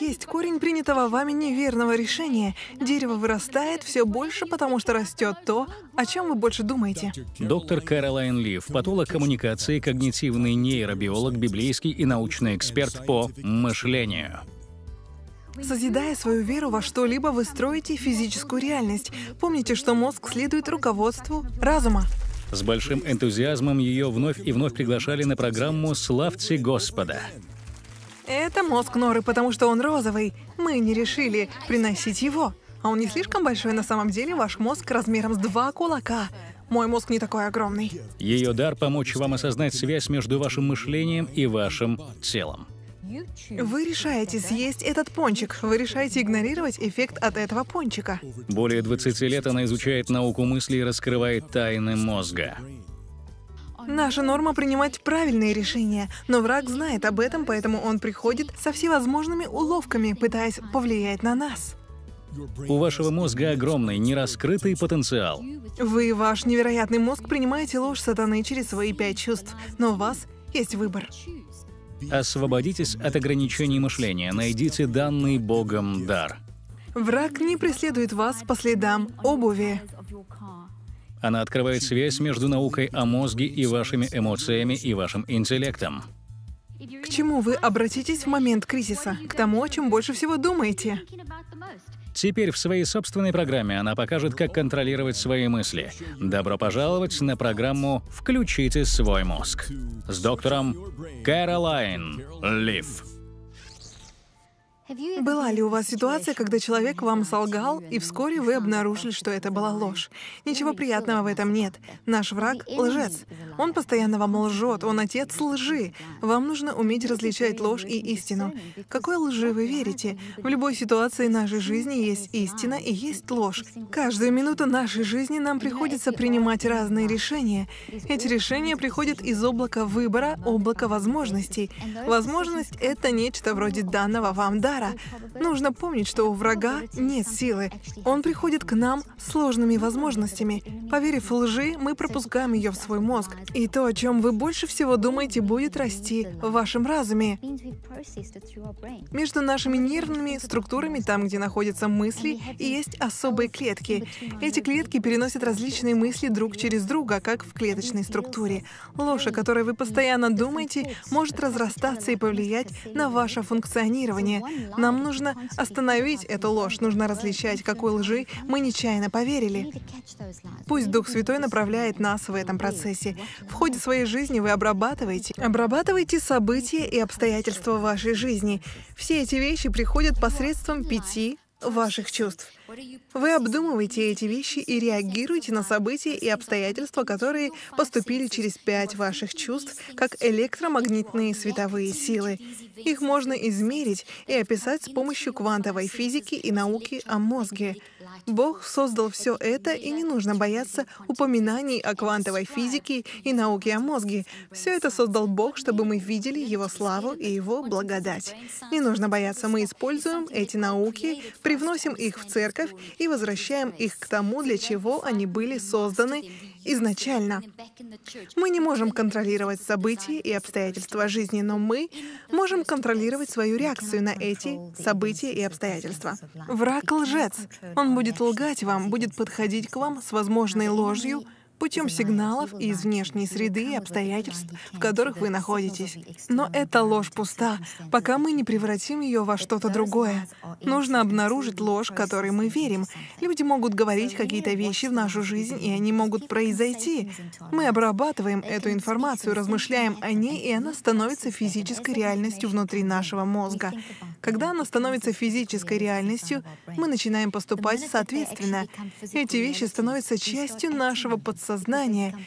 Есть корень принятого вами неверного решения. Дерево вырастает все больше, потому что растет то, о чем вы больше думаете. Доктор Кэролайн Лив, патолог коммуникации, когнитивный нейробиолог, библейский и научный эксперт по мышлению. Созидая свою веру во что-либо, вы строите физическую реальность. Помните, что мозг следует руководству разума. С большим энтузиазмом ее вновь и вновь приглашали на программу «Славьте Господа». Это мозг Норы, потому что он розовый. Мы не решили приносить его. А он не слишком большой, на самом деле ваш мозг размером с два кулака. Мой мозг не такой огромный. Ее дар помочь вам осознать связь между вашим мышлением и вашим телом. Вы решаете съесть этот пончик. Вы решаете игнорировать эффект от этого пончика. Более 20 лет она изучает науку мысли и раскрывает тайны мозга. Наша норма принимать правильные решения, но враг знает об этом, поэтому он приходит со всевозможными уловками, пытаясь повлиять на нас. У вашего мозга огромный нераскрытый потенциал. Вы, ваш невероятный мозг, принимаете ложь сатаны через свои пять чувств, но у вас есть выбор. Освободитесь от ограничений мышления, найдите данный Богом дар. Враг не преследует вас по следам обуви. Она открывает связь между наукой о мозге и вашими эмоциями и вашим интеллектом. К чему вы обратитесь в момент кризиса? К тому, о чем больше всего думаете. Теперь в своей собственной программе она покажет, как контролировать свои мысли. Добро пожаловать на программу «Включите свой мозг» с доктором Кэролайн Лив. Была ли у вас ситуация, когда человек вам солгал, и вскоре вы обнаружили, что это была ложь? Ничего приятного в этом нет. Наш враг — лжец. Он постоянно вам лжет, он отец лжи. Вам нужно уметь различать ложь и истину. Какой лжи вы верите? В любой ситуации нашей жизни есть истина и есть ложь. Каждую минуту нашей жизни нам приходится принимать разные решения. Эти решения приходят из облака выбора, облака возможностей. Возможность — это нечто вроде данного вам дара удара. Нужно помнить, что у врага нет силы. Он приходит к нам сложными возможностями. Поверив лжи, мы пропускаем ее в свой мозг. И то, о чем вы больше всего думаете, будет расти в вашем разуме. Между нашими нервными структурами, там, где находятся мысли, есть особые клетки. Эти клетки переносят различные мысли друг через друга, как в клеточной структуре. Ложь, о которой вы постоянно думаете, может разрастаться и повлиять на ваше функционирование. Нам нужно остановить эту ложь, нужно различать, какой лжи мы нечаянно поверили. Пусть Дух Святой направляет нас в этом процессе. В ходе своей жизни вы обрабатываете, обрабатываете события и обстоятельства вашей жизни. Все эти вещи приходят посредством пяти ваших чувств. Вы обдумываете эти вещи и реагируете на события и обстоятельства, которые поступили через пять ваших чувств, как электромагнитные световые силы. Их можно измерить и описать с помощью квантовой физики и науки о мозге. Бог создал все это, и не нужно бояться упоминаний о квантовой физике и науке о мозге. Все это создал Бог, чтобы мы видели Его славу и Его благодать. Не нужно бояться, мы используем эти науки, привносим их в церковь и возвращаем их к тому, для чего они были созданы изначально. Мы не можем контролировать события и обстоятельства жизни, но мы можем контролировать свою реакцию на эти события и обстоятельства. Враг лжец. Он будет лгать вам, будет подходить к вам с возможной ложью, путем сигналов из внешней среды и обстоятельств, в которых вы находитесь. Но эта ложь пуста, пока мы не превратим ее во что-то другое. Нужно обнаружить ложь, которой мы верим. Люди могут говорить какие-то вещи в нашу жизнь, и они могут произойти. Мы обрабатываем эту информацию, размышляем о ней, и она становится физической реальностью внутри нашего мозга. Когда она становится физической реальностью, мы начинаем поступать соответственно. Эти вещи становятся частью нашего подсознания сознания.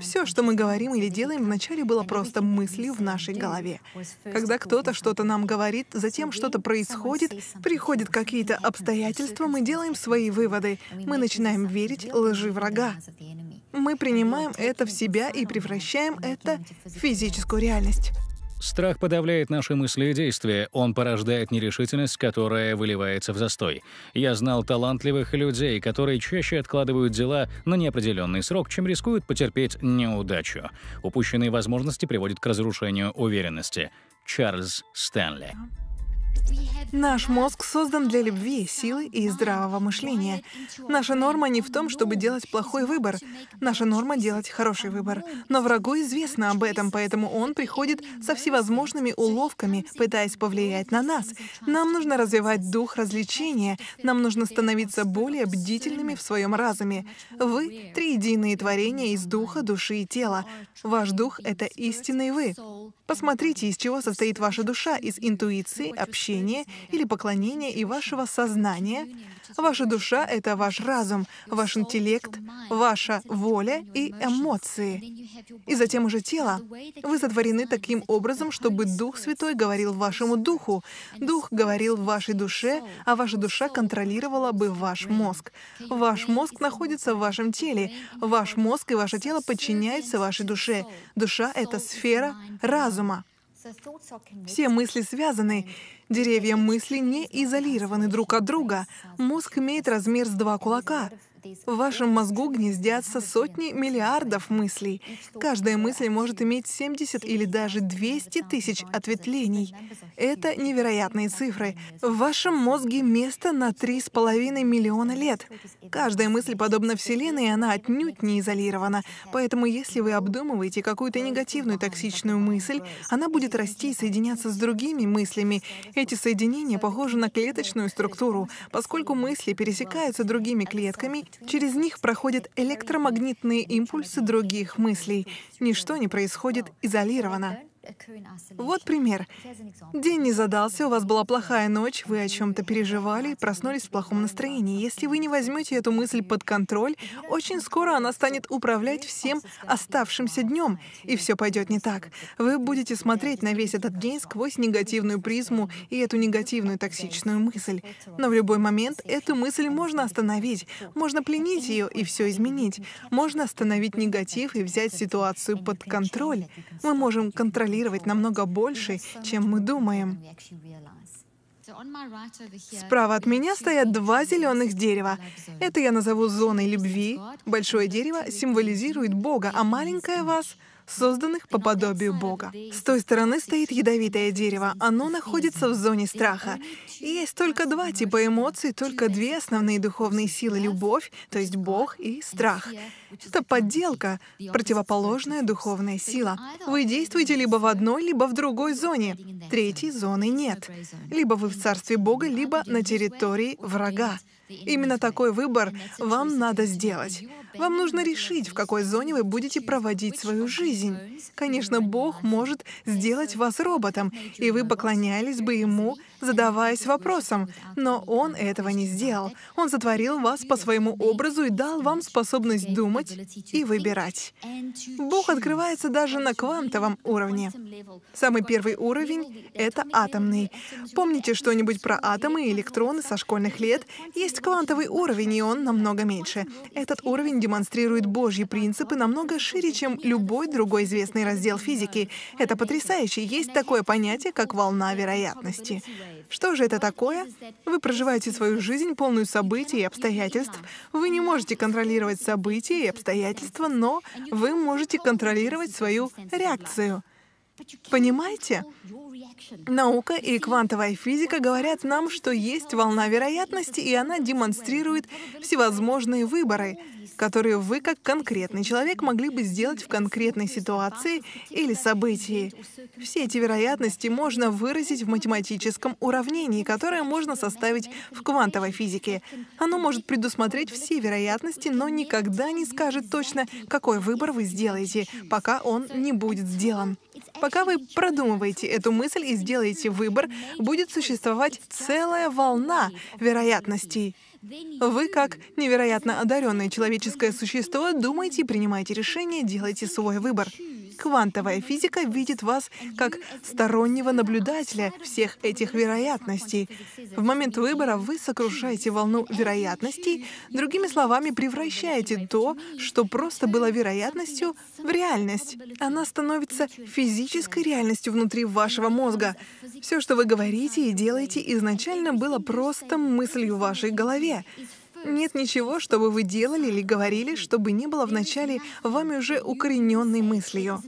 Все, что мы говорим или делаем, вначале было просто мыслью в нашей голове. Когда кто-то что-то нам говорит, затем что-то происходит, приходят какие-то обстоятельства, мы делаем свои выводы. Мы начинаем верить лжи врага. Мы принимаем это в себя и превращаем это в физическую реальность. Страх подавляет наши мысли и действия, он порождает нерешительность, которая выливается в застой. Я знал талантливых людей, которые чаще откладывают дела на неопределенный срок, чем рискуют потерпеть неудачу. Упущенные возможности приводят к разрушению уверенности. Чарльз Стэнли. Наш мозг создан для любви, силы и здравого мышления. Наша норма не в том, чтобы делать плохой выбор. Наша норма — делать хороший выбор. Но врагу известно об этом, поэтому он приходит со всевозможными уловками, пытаясь повлиять на нас. Нам нужно развивать дух развлечения. Нам нужно становиться более бдительными в своем разуме. Вы — триединые творения из духа, души и тела. Ваш дух — это истинный вы. Посмотрите, из чего состоит ваша душа, из интуиции, общения или поклонения и вашего сознания. Ваша душа — это ваш разум, ваш интеллект, ваша воля и эмоции. И затем уже тело. Вы сотворены таким образом, чтобы Дух Святой говорил вашему духу, Дух говорил вашей душе, а ваша душа контролировала бы ваш мозг. Ваш мозг находится в вашем теле. Ваш мозг и ваше тело подчиняются вашей душе. Душа — это сфера разума разума. Все мысли связаны, деревья мысли не изолированы друг от друга, мозг имеет размер с два кулака, в вашем мозгу гнездятся сотни миллиардов мыслей. Каждая мысль может иметь 70 или даже 200 тысяч ответвлений. Это невероятные цифры. В вашем мозге место на 3,5 миллиона лет. Каждая мысль подобна Вселенной, и она отнюдь не изолирована. Поэтому если вы обдумываете какую-то негативную токсичную мысль, она будет расти и соединяться с другими мыслями. Эти соединения похожи на клеточную структуру, поскольку мысли пересекаются другими клетками Через них проходят электромагнитные импульсы других мыслей. Ничто не происходит изолированно. Вот пример. День не задался, у вас была плохая ночь, вы о чем-то переживали, проснулись в плохом настроении. Если вы не возьмете эту мысль под контроль, очень скоро она станет управлять всем оставшимся днем, и все пойдет не так. Вы будете смотреть на весь этот день сквозь негативную призму и эту негативную токсичную мысль. Но в любой момент эту мысль можно остановить, можно пленить ее и все изменить. Можно остановить негатив и взять ситуацию под контроль. Мы можем контролировать контролировать намного больше, чем мы думаем. Справа от меня стоят два зеленых дерева. Это я назову зоной любви. Большое дерево символизирует Бога, а маленькое вас созданных по подобию Бога. С той стороны стоит ядовитое дерево. Оно находится в зоне страха. И есть только два типа эмоций, только две основные духовные силы — любовь, то есть Бог, и страх. Это подделка, противоположная духовная сила. Вы действуете либо в одной, либо в другой зоне. Третьей зоны нет. Либо вы в царстве Бога, либо на территории врага. Именно такой выбор вам надо сделать. Вам нужно решить, в какой зоне вы будете проводить свою жизнь. Конечно, Бог может сделать вас роботом, и вы поклонялись бы Ему, задаваясь вопросом, но он этого не сделал. Он затворил вас по своему образу и дал вам способность думать и выбирать. Бог открывается даже на квантовом уровне. Самый первый уровень — это атомный. Помните что-нибудь про атомы и электроны со школьных лет? Есть квантовый уровень, и он намного меньше. Этот уровень демонстрирует Божьи принципы намного шире, чем любой другой известный раздел физики. Это потрясающе. Есть такое понятие, как волна вероятности. Что же это такое? Вы проживаете свою жизнь, полную событий и обстоятельств. Вы не можете контролировать события и обстоятельства, но вы можете контролировать свою реакцию. Понимаете? Наука и квантовая физика говорят нам, что есть волна вероятности, и она демонстрирует всевозможные выборы, которые вы, как конкретный человек, могли бы сделать в конкретной ситуации или событии. Все эти вероятности можно выразить в математическом уравнении, которое можно составить в квантовой физике. Оно может предусмотреть все вероятности, но никогда не скажет точно, какой выбор вы сделаете, пока он не будет сделан. Пока вы продумываете эту мысль и сделаете выбор, будет существовать целая волна вероятностей. Вы, как невероятно одаренное человеческое существо, думаете, принимаете решение, делаете свой выбор квантовая физика видит вас как стороннего наблюдателя всех этих вероятностей. В момент выбора вы сокрушаете волну вероятностей, другими словами, превращаете то, что просто было вероятностью, в реальность. Она становится физической реальностью внутри вашего мозга. Все, что вы говорите и делаете, изначально было просто мыслью в вашей голове. Нет ничего, что бы вы делали или говорили, чтобы не было вначале вами уже укорененной мыслью.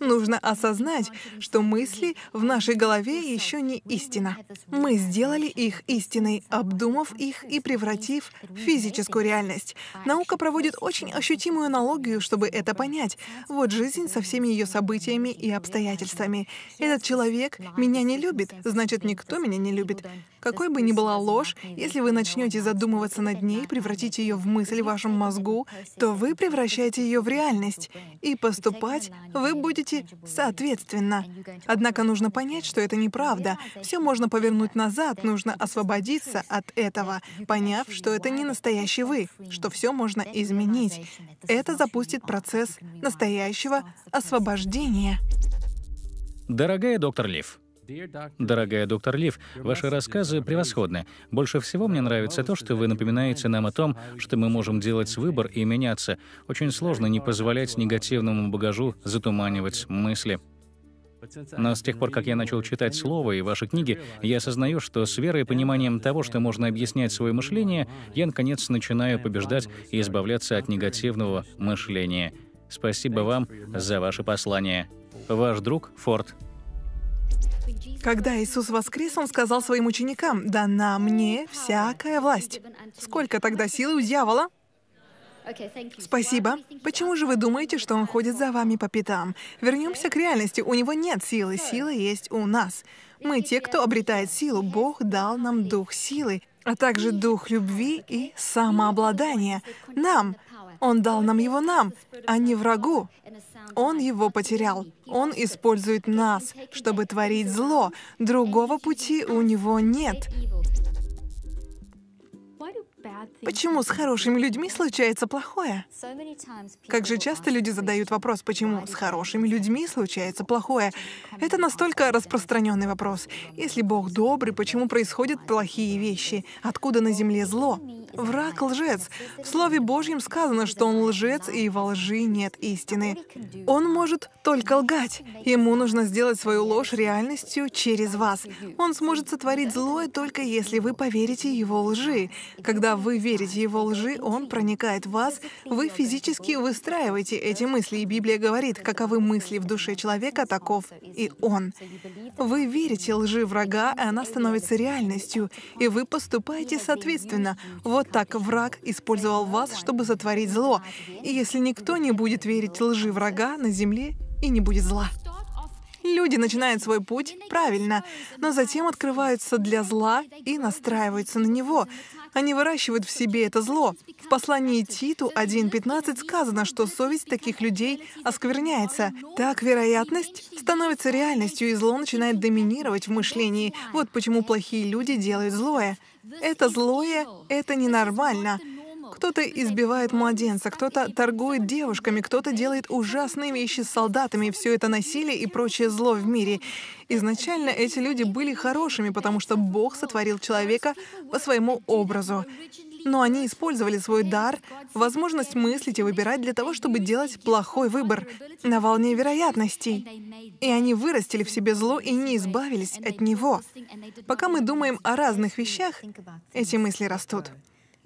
Нужно осознать, что мысли в нашей голове еще не истина. Мы сделали их истиной, обдумав их и превратив в физическую реальность. Наука проводит очень ощутимую аналогию, чтобы это понять. Вот жизнь со всеми ее событиями и обстоятельствами. Этот человек меня не любит, значит, никто меня не любит. Какой бы ни была ложь, если вы начнете задумываться над ней, превратить ее в мысль в вашем мозгу, то вы превращаете ее в реальность, и поступать вы будете соответственно. Однако нужно понять, что это неправда. Все можно повернуть назад, нужно освободиться от этого, поняв, что это не настоящий вы, что все можно изменить. Это запустит процесс настоящего освобождения. Дорогая доктор Лив, Дорогая доктор Лив, ваши рассказы превосходны. Больше всего мне нравится то, что вы напоминаете нам о том, что мы можем делать выбор и меняться. Очень сложно не позволять негативному багажу затуманивать мысли. Но с тех пор, как я начал читать слово и ваши книги, я осознаю, что с верой и пониманием того, что можно объяснять свое мышление, я, наконец, начинаю побеждать и избавляться от негативного мышления. Спасибо вам за ваше послание. Ваш друг Форд. Когда Иисус воскрес, Он сказал своим ученикам, «Дана мне всякая власть». Сколько тогда силы у дьявола? Спасибо. Почему же вы думаете, что он ходит за вами по пятам? Вернемся к реальности. У него нет силы. Сила есть у нас. Мы те, кто обретает силу. Бог дал нам дух силы, а также дух любви и самообладания. Нам, он дал нам его нам, а не врагу. Он его потерял. Он использует нас, чтобы творить зло. Другого пути у него нет. Почему с хорошими людьми случается плохое? Как же часто люди задают вопрос, почему с хорошими людьми случается плохое? Это настолько распространенный вопрос. Если Бог добрый, почему происходят плохие вещи? Откуда на земле зло? Враг — лжец. В Слове Божьем сказано, что он лжец, и во лжи нет истины. Он может только лгать. Ему нужно сделать свою ложь реальностью через вас. Он сможет сотворить злое только если вы поверите его лжи. Когда вы верите его лжи, он проникает в вас, вы физически выстраиваете эти мысли, и Библия говорит, каковы мысли в душе человека, таков и он. Вы верите лжи врага, и она становится реальностью, и вы поступаете соответственно. Вот так враг использовал вас, чтобы сотворить зло. И если никто не будет верить лжи врага на земле, и не будет зла. Люди начинают свой путь правильно, но затем открываются для зла и настраиваются на него, они выращивают в себе это зло. В послании Титу 1.15 сказано, что совесть таких людей оскверняется. Так вероятность становится реальностью, и зло начинает доминировать в мышлении. Вот почему плохие люди делают злое. Это злое — это ненормально. Кто-то избивает младенца, кто-то торгует девушками, кто-то делает ужасные вещи с солдатами, все это насилие и прочее зло в мире. Изначально эти люди были хорошими, потому что Бог сотворил человека по своему образу. Но они использовали свой дар, возможность мыслить и выбирать для того, чтобы делать плохой выбор на волне вероятностей. И они вырастили в себе зло и не избавились от него. Пока мы думаем о разных вещах, эти мысли растут.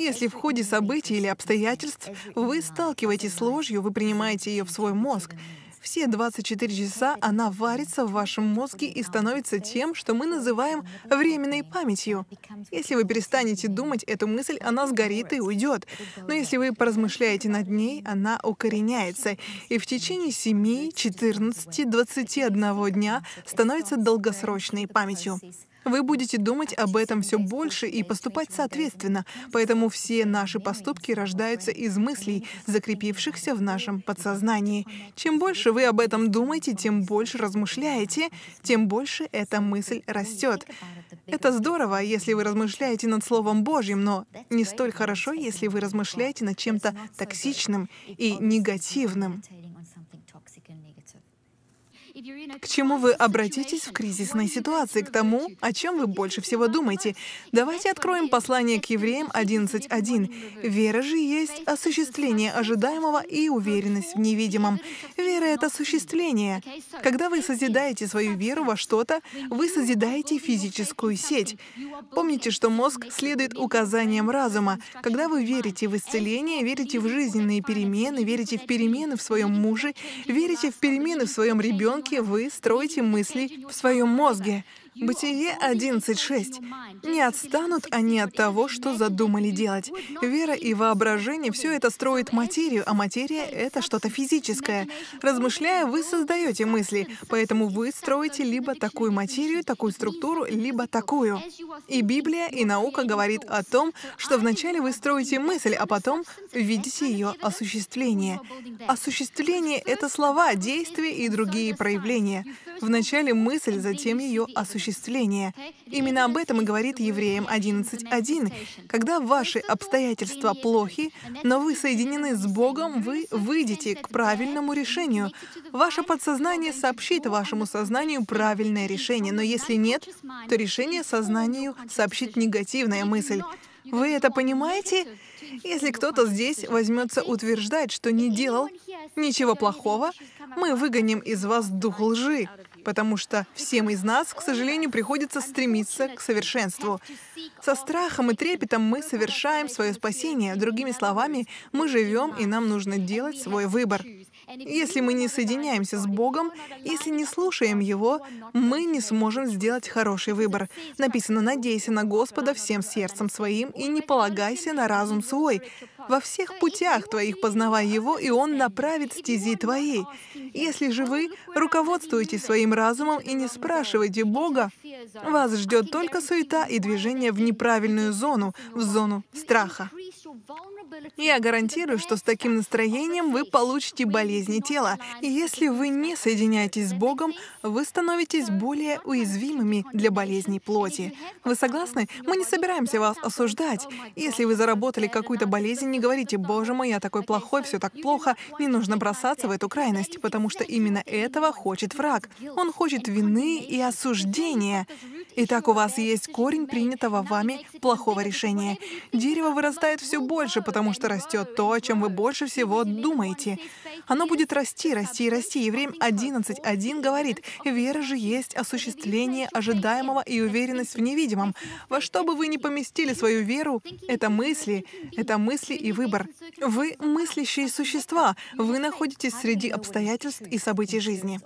Если в ходе событий или обстоятельств вы сталкиваетесь с ложью, вы принимаете ее в свой мозг. Все 24 часа она варится в вашем мозге и становится тем, что мы называем временной памятью. Если вы перестанете думать эту мысль, она сгорит и уйдет. Но если вы поразмышляете над ней, она укореняется. И в течение 7, 14, 21 дня становится долгосрочной памятью. Вы будете думать об этом все больше и поступать соответственно, поэтому все наши поступки рождаются из мыслей, закрепившихся в нашем подсознании. Чем больше вы об этом думаете, тем больше размышляете, тем больше эта мысль растет. Это здорово, если вы размышляете над Словом Божьим, но не столь хорошо, если вы размышляете над чем-то токсичным и негативным. К чему вы обратитесь в кризисной ситуации, к тому, о чем вы больше всего думаете. Давайте откроем послание к евреям 11.1. «Вера же есть осуществление ожидаемого и уверенность в невидимом». Вера — это осуществление. Когда вы созидаете свою веру во что-то, вы созидаете физическую сеть. Помните, что мозг следует указаниям разума. Когда вы верите в исцеление, верите в жизненные перемены, верите в перемены в своем муже, верите в перемены в своем ребенке, вы строите мысли в своем мозге. Бытие 11.6. «Не отстанут они от того, что задумали делать». Вера и воображение — все это строит материю, а материя — это что-то физическое. Размышляя, вы создаете мысли, поэтому вы строите либо такую материю, такую структуру, либо такую. И Библия, и наука говорит о том, что вначале вы строите мысль, а потом видите ее осуществление. Осуществление — это слова, действия и другие проявления. Вначале мысль, затем ее осуществление осуществления. Именно об этом и говорит Евреям 11.1. Когда ваши обстоятельства плохи, но вы соединены с Богом, вы выйдете к правильному решению. Ваше подсознание сообщит вашему сознанию правильное решение, но если нет, то решение сознанию сообщит негативная мысль. Вы это понимаете? Если кто-то здесь возьмется утверждать, что не делал ничего плохого, мы выгоним из вас дух лжи потому что всем из нас, к сожалению, приходится стремиться к совершенству. Со страхом и трепетом мы совершаем свое спасение. Другими словами, мы живем, и нам нужно делать свой выбор. Если мы не соединяемся с Богом, если не слушаем Его, мы не сможем сделать хороший выбор. Написано «Надейся на Господа всем сердцем своим и не полагайся на разум свой. Во всех путях твоих познавай Его, и Он направит стези твои». Если же вы руководствуетесь своим разумом и не спрашиваете Бога, вас ждет только суета и движение в неправильную зону, в зону страха. Я гарантирую, что с таким настроением вы получите болезни тела. И если вы не соединяетесь с Богом, вы становитесь более уязвимыми для болезней плоти. Вы согласны? Мы не собираемся вас осуждать. Если вы заработали какую-то болезнь, не говорите, «Боже мой, я такой плохой, все так плохо». Не нужно бросаться в эту крайность, потому что именно этого хочет враг. Он хочет вины и осуждения. Итак, у вас есть корень принятого вами плохого решения. Дерево вырастает все больше, потому что растет то, о чем вы больше всего думаете. Оно будет расти, расти и расти. Евреям 11.1 говорит, «Вера же есть осуществление ожидаемого и уверенность в невидимом. Во что бы вы ни поместили свою веру, это мысли, это мысли и выбор. Вы мыслящие существа, вы находитесь среди обстоятельств и событий жизни.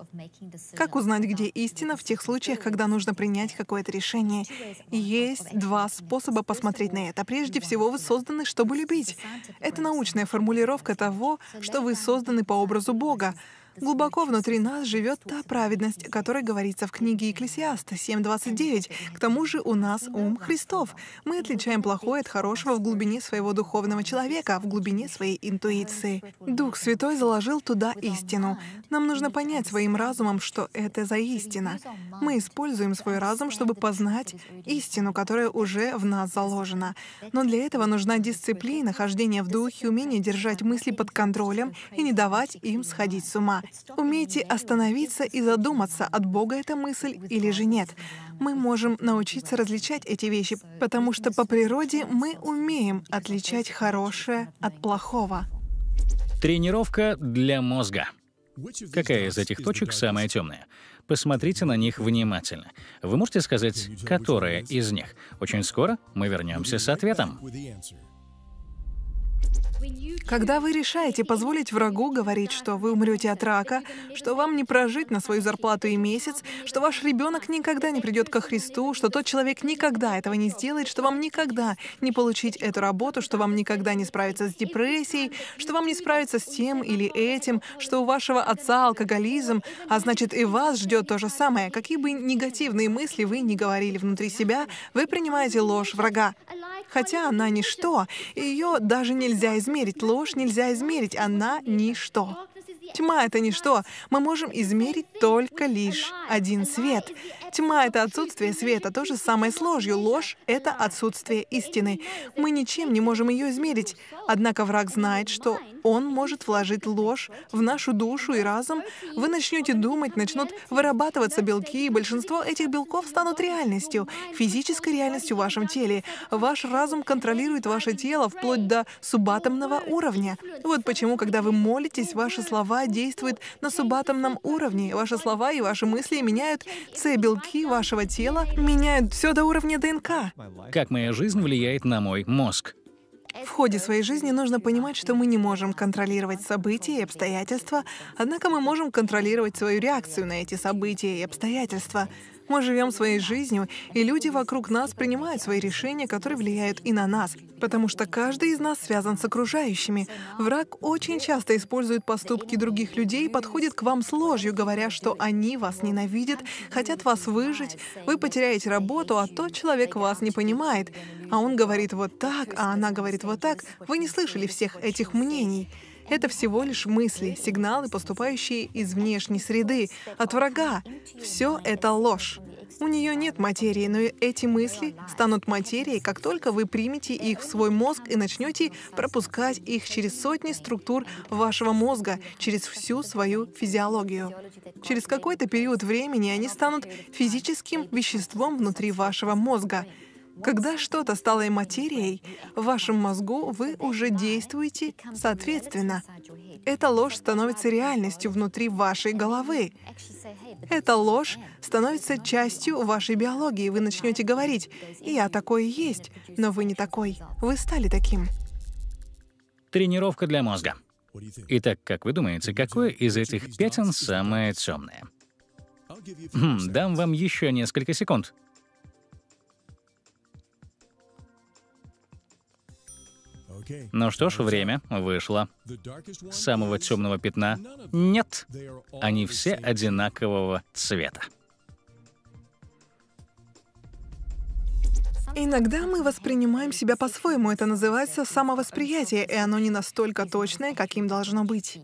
Как узнать, где истина в тех случаях, когда нужно принять какое-то решение? Есть два способа посмотреть на это. Прежде всего, вы созданы, чтобы чтобы любить. Это научная формулировка того, что вы созданы по образу Бога, Глубоко внутри нас живет та праведность, о которой говорится в книге Екклесиаста 7.29. К тому же у нас ум Христов. Мы отличаем плохое от хорошего в глубине своего духовного человека, в глубине своей интуиции. Дух Святой заложил туда истину. Нам нужно понять своим разумом, что это за истина. Мы используем свой разум, чтобы познать истину, которая уже в нас заложена. Но для этого нужна дисциплина, хождение в духе, умение держать мысли под контролем и не давать им сходить с ума. Умейте остановиться и задуматься, от Бога эта мысль или же нет. Мы можем научиться различать эти вещи, потому что по природе мы умеем отличать хорошее от плохого. Тренировка для мозга. Какая из этих точек самая темная? Посмотрите на них внимательно. Вы можете сказать, которая из них? Очень скоро мы вернемся с ответом. Когда вы решаете позволить врагу говорить, что вы умрете от рака, что вам не прожить на свою зарплату и месяц, что ваш ребенок никогда не придет ко Христу, что тот человек никогда этого не сделает, что вам никогда не получить эту работу, что вам никогда не справиться с депрессией, что вам не справиться с тем или этим, что у вашего отца алкоголизм, а значит и вас ждет то же самое. Какие бы негативные мысли вы ни говорили внутри себя, вы принимаете ложь врага хотя она ничто. Ее даже нельзя измерить. Ложь нельзя измерить. Она ничто. Тьма — это ничто. Мы можем измерить только лишь один свет. Тьма — это отсутствие света, то же самое с ложью. Ложь — это отсутствие истины. Мы ничем не можем ее измерить. Однако враг знает, что он может вложить ложь в нашу душу и разум. Вы начнете думать, начнут вырабатываться белки, и большинство этих белков станут реальностью, физической реальностью в вашем теле. Ваш разум контролирует ваше тело вплоть до субатомного уровня. Вот почему, когда вы молитесь, ваши слова действуют на субатомном уровне. Ваши слова и ваши мысли меняют С-белки белки вашего тела меняют все до уровня ДНК. Как моя жизнь влияет на мой мозг? В ходе своей жизни нужно понимать, что мы не можем контролировать события и обстоятельства, однако мы можем контролировать свою реакцию на эти события и обстоятельства. Мы живем своей жизнью, и люди вокруг нас принимают свои решения, которые влияют и на нас, потому что каждый из нас связан с окружающими. Враг очень часто использует поступки других людей и подходит к вам с ложью, говоря, что они вас ненавидят, хотят вас выжить, вы потеряете работу, а тот человек вас не понимает. А он говорит вот так, а она говорит вот так. Вы не слышали всех этих мнений. Это всего лишь мысли, сигналы, поступающие из внешней среды, от врага. Все это ложь. У нее нет материи, но эти мысли станут материей, как только вы примете их в свой мозг и начнете пропускать их через сотни структур вашего мозга, через всю свою физиологию. Через какой-то период времени они станут физическим веществом внутри вашего мозга. Когда что-то стало материей, в вашем мозгу вы уже действуете соответственно. Эта ложь становится реальностью внутри вашей головы. Эта ложь становится частью вашей биологии. Вы начнете говорить, «Я такой есть», но вы не такой. Вы стали таким. Тренировка для мозга. Итак, как вы думаете, какое из этих пятен самое темное? Хм, дам вам еще несколько секунд. Ну что ж, время вышло. Самого темного пятна нет. Они все одинакового цвета. Иногда мы воспринимаем себя по-своему. Это называется самовосприятие, и оно не настолько точное, каким должно быть.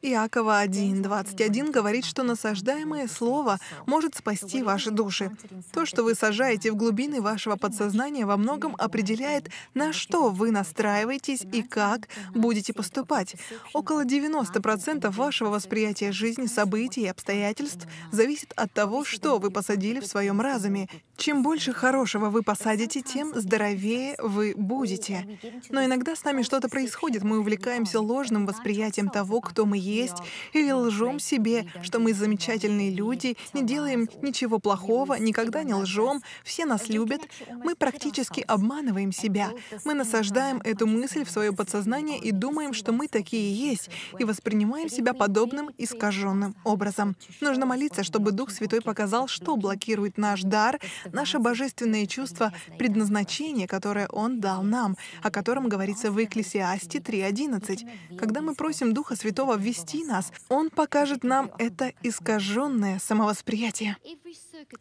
Иакова 1, 21 говорит, что насаждаемое слово может спасти ваши души. То, что вы сажаете в глубины вашего подсознания, во многом определяет, на что вы настраиваетесь и как будете поступать. Около 90% вашего восприятия жизни, событий и обстоятельств зависит от того, что вы посадили в своем разуме. Чем больше хорошего вы посадите делаете, тем здоровее вы будете. Но иногда с нами что-то происходит, мы увлекаемся ложным восприятием того, кто мы есть, или лжем себе, что мы замечательные люди, не делаем ничего плохого, никогда не лжем, все нас любят. Мы практически обманываем себя. Мы насаждаем эту мысль в свое подсознание и думаем, что мы такие есть, и воспринимаем себя подобным искаженным образом. Нужно молиться, чтобы Дух Святой показал, что блокирует наш дар, наше божественное чувство предназначение, которое Он дал нам, о котором говорится в Экклесиасте 3.11. Когда мы просим Духа Святого ввести нас, Он покажет нам это искаженное самовосприятие.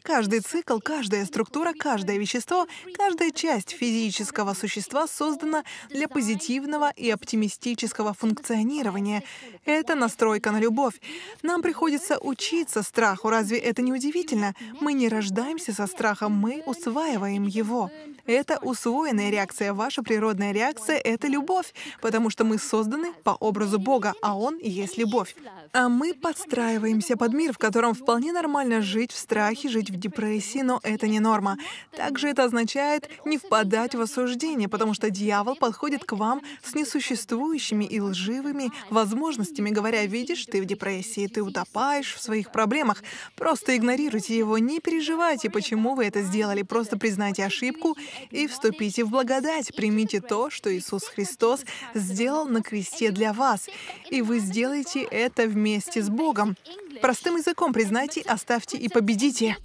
Каждый цикл, каждая структура, каждое вещество, каждая часть физического существа создана для позитивного и оптимистического функционирования. Это настройка на любовь. Нам приходится учиться страху. Разве это не удивительно? Мы не рождаемся со страхом, мы усваиваем его. Это усвоенная реакция. Ваша природная реакция — это любовь, потому что мы созданы по образу Бога, а Он есть любовь. А мы подстраиваемся под мир, в котором вполне нормально жить в страхе, жить в депрессии, но это не норма. Также это означает не впадать в осуждение, потому что дьявол подходит к вам с несуществующими и лживыми возможностями, говоря, видишь, ты в депрессии, ты утопаешь в своих проблемах. Просто игнорируйте его, не переживайте, почему вы это сделали, просто признайте ошибку и вступите в благодать, примите то, что Иисус Христос сделал на кресте для вас, и вы сделаете это вместе с Богом. Простым языком признайте, оставьте и победите.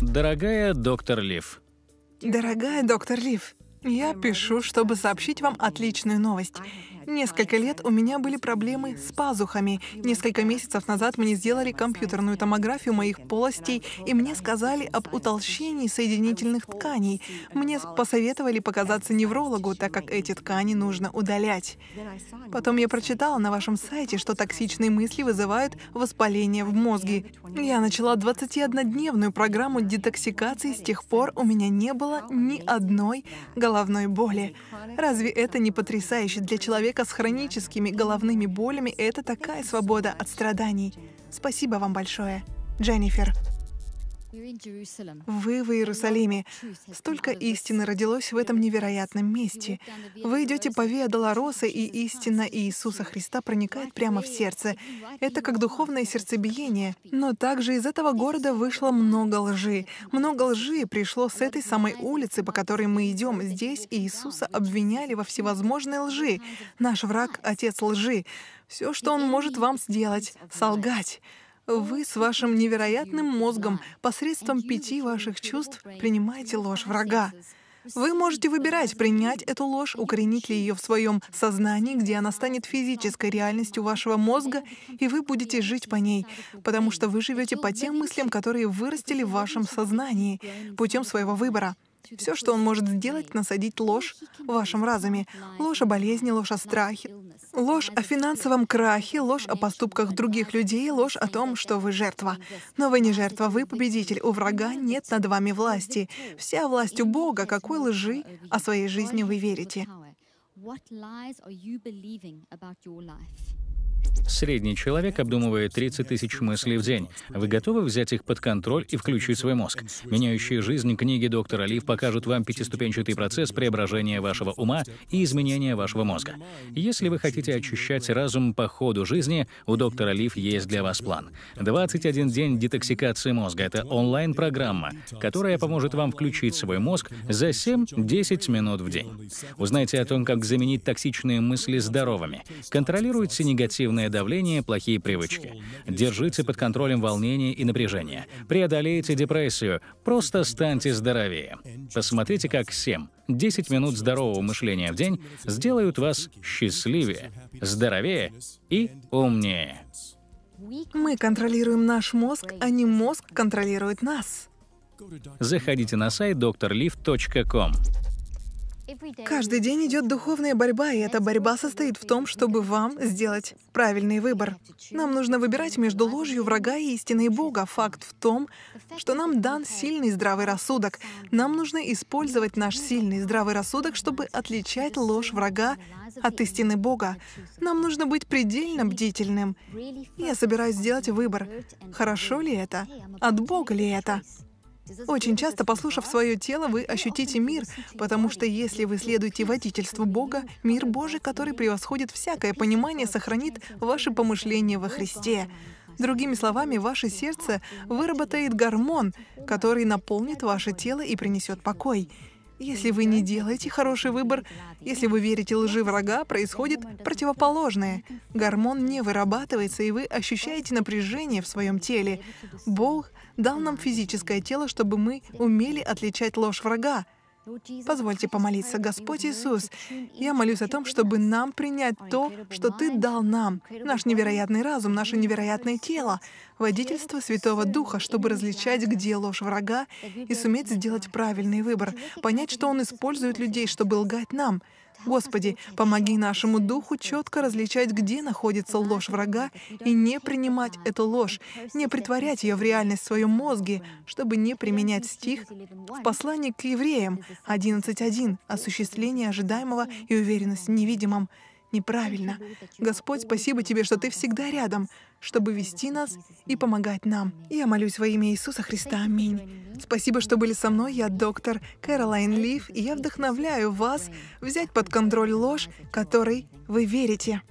Дорогая доктор Лив. Дорогая доктор Лив, я пишу, чтобы сообщить вам отличную новость. Несколько лет у меня были проблемы с пазухами. Несколько месяцев назад мне сделали компьютерную томографию моих полостей, и мне сказали об утолщении соединительных тканей. Мне посоветовали показаться неврологу, так как эти ткани нужно удалять. Потом я прочитала на вашем сайте, что токсичные мысли вызывают воспаление в мозге. Я начала 21-дневную программу детоксикации, с тех пор у меня не было ни одной головной боли. Разве это не потрясающе для человека, человека с хроническими головными болями — это такая свобода от страданий. Спасибо вам большое, Дженнифер. Вы в Иерусалиме. Столько истины родилось в этом невероятном месте. Вы идете по Виа Долороса, и истина Иисуса Христа проникает прямо в сердце. Это как духовное сердцебиение. Но также из этого города вышло много лжи. Много лжи пришло с этой самой улицы, по которой мы идем. Здесь Иисуса обвиняли во всевозможной лжи. Наш враг — отец лжи. Все, что он может вам сделать — солгать. Вы с вашим невероятным мозгом посредством пяти ваших чувств принимаете ложь врага. Вы можете выбирать, принять эту ложь, укоренить ли ее в своем сознании, где она станет физической реальностью вашего мозга, и вы будете жить по ней, потому что вы живете по тем мыслям, которые вырастили в вашем сознании путем своего выбора. Все, что он может сделать, насадить ложь в вашем разуме. Ложь о болезни, ложь о страхе, ложь о финансовом крахе, ложь о поступках других людей, ложь о том, что вы жертва. Но вы не жертва, вы победитель. У врага нет над вами власти. Вся власть у Бога, какой лжи о своей жизни вы верите. What lies are you believing about your life? Средний человек обдумывает 30 тысяч мыслей в день. Вы готовы взять их под контроль и включить свой мозг? Меняющие жизнь книги доктора Лив покажут вам пятиступенчатый процесс преображения вашего ума и изменения вашего мозга. Если вы хотите очищать разум по ходу жизни, у доктора Лив есть для вас план. 21 день детоксикации мозга — это онлайн-программа, которая поможет вам включить свой мозг за 7-10 минут в день. Узнайте о том, как заменить токсичные мысли здоровыми. Контролируйте негативные Позитивное давление – плохие привычки. Держите под контролем волнение и напряжение. Преодолейте депрессию. Просто станьте здоровее. Посмотрите, как 7, 10 минут здорового мышления в день сделают вас счастливее, здоровее и умнее. Мы контролируем наш мозг, а не мозг контролирует нас. Заходите на сайт drlift.com. Каждый день идет духовная борьба, и эта борьба состоит в том, чтобы вам сделать правильный выбор. Нам нужно выбирать между ложью врага и истиной Бога. Факт в том, что нам дан сильный здравый рассудок. Нам нужно использовать наш сильный здравый рассудок, чтобы отличать ложь врага от истины Бога. Нам нужно быть предельно бдительным. Я собираюсь сделать выбор. Хорошо ли это? От Бога ли это? Очень часто, послушав свое тело, вы ощутите мир, потому что если вы следуете водительству Бога, мир Божий, который превосходит всякое понимание, сохранит ваши помышления во Христе. Другими словами, ваше сердце выработает гормон, который наполнит ваше тело и принесет покой. Если вы не делаете хороший выбор, если вы верите лжи врага, происходит противоположное. Гормон не вырабатывается, и вы ощущаете напряжение в своем теле. Бог дал нам физическое тело, чтобы мы умели отличать ложь врага. Позвольте помолиться, Господь Иисус. Я молюсь о том, чтобы нам принять то, что Ты дал нам, наш невероятный разум, наше невероятное тело, водительство Святого Духа, чтобы различать, где ложь врага, и суметь сделать правильный выбор, понять, что Он использует людей, чтобы лгать нам, Господи, помоги нашему духу четко различать, где находится ложь врага, и не принимать эту ложь, не притворять ее в реальность в своем мозге, чтобы не применять стих в послании к евреям 11.1 «Осуществление ожидаемого и уверенность в невидимом» неправильно. Господь, спасибо Тебе, что Ты всегда рядом, чтобы вести нас и помогать нам. Я молюсь во имя Иисуса Христа. Аминь. Спасибо, что были со мной. Я доктор Кэролайн Лив, и я вдохновляю вас взять под контроль ложь, которой вы верите.